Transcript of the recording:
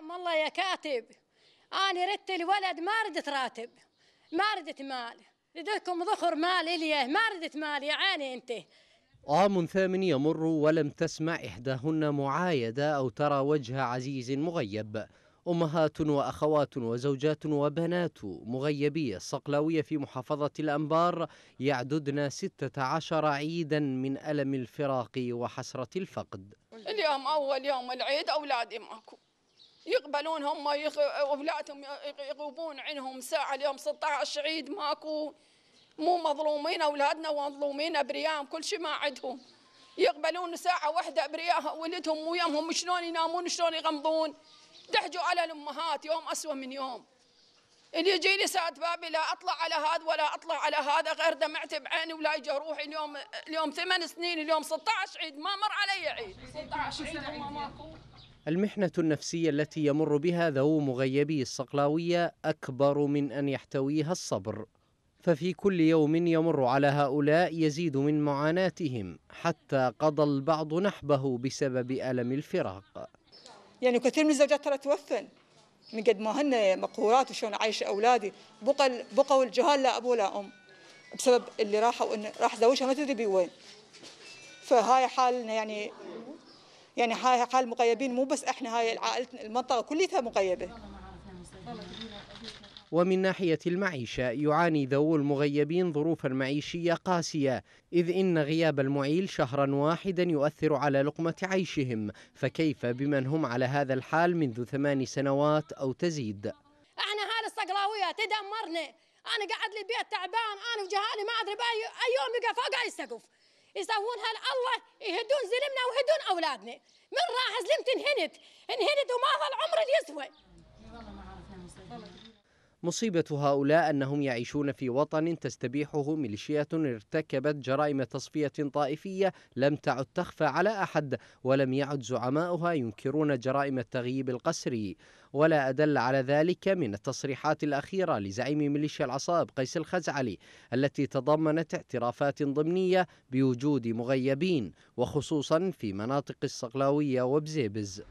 كلام والله يا كاتب أنا ردت الولد ما ردت راتب ما ردت مال لديكم ظخر مال إليه ما ردت مال يا عيني أنت عام ثامن يمر ولم تسمع إحداهن معايدة أو ترى وجه عزيز مغيب أمهات وأخوات وزوجات وبنات مغيبية الصقلاوية في محافظة الأنبار يعددن 16 عيدا من ألم الفراق وحسرة الفقد اليوم أول يوم العيد أولادي ماكو يقبلون هم اولادهم يغيبون عنهم ساعه اليوم 16 عيد ماكو مو مظلومين اولادنا مظلومين برياهم كل شيء ما عندهم يقبلون ساعه واحده ابرياء ولدهم مو يمهم شلون ينامون شلون يغمضون دحجوا على الامهات يوم اسوء من يوم اللي يجيني ساعة بابي لا اطلع على هذا ولا اطلع على هذا غير دمعت بعيني ولا يجي روحي اليوم اليوم ثمان سنين اليوم 16 عيد ما مر علي عيد 16 عيد ما ماكو المحنة النفسية التي يمر بها ذو مغيبي الصقلاوية أكبر من أن يحتويها الصبر ففي كل يوم يمر على هؤلاء يزيد من معاناتهم حتى قضى البعض نحبه بسبب ألم الفراق يعني كثير من الزوجات ترى توفن من قد ما هن مقهورات وشلون عايشة أولادي بقى بقوا الجهال لا أبو لا أم بسبب اللي راحوا إن راح زوجها ما تدري وين فهاي حالنا يعني يعني هاي حال المغيبين مو بس احنا هاي عائلتنا المنطقه كلها مغيبه ومن ناحية المعيشة يعاني ذوو المغيبين ظروفا معيشية قاسية إذ إن غياب المعيل شهرا واحدا يؤثر على لقمة عيشهم فكيف بمن هم على هذا الحال منذ ثمان سنوات أو تزيد احنا هاي الصقراوية تدمرنا أنا قاعد لي بيت تعبان أنا وجهالي ما أدري بأي يوم يقف فوق السقف يسوونها لله يهدون زلمنا ويهدون اولادنا من راح زلمت انهنت انهنت وما ظل عمر يسوى مصيبة هؤلاء أنهم يعيشون في وطن تستبيحه ميليشيات ارتكبت جرائم تصفية طائفية لم تعد تخفى على أحد ولم يعد زعماؤها ينكرون جرائم التغييب القسري ولا أدل على ذلك من التصريحات الأخيرة لزعيم ميليشيا العصاب قيس الخزعلي التي تضمنت اعترافات ضمنية بوجود مغيبين وخصوصا في مناطق الصقلاوية وبزيبز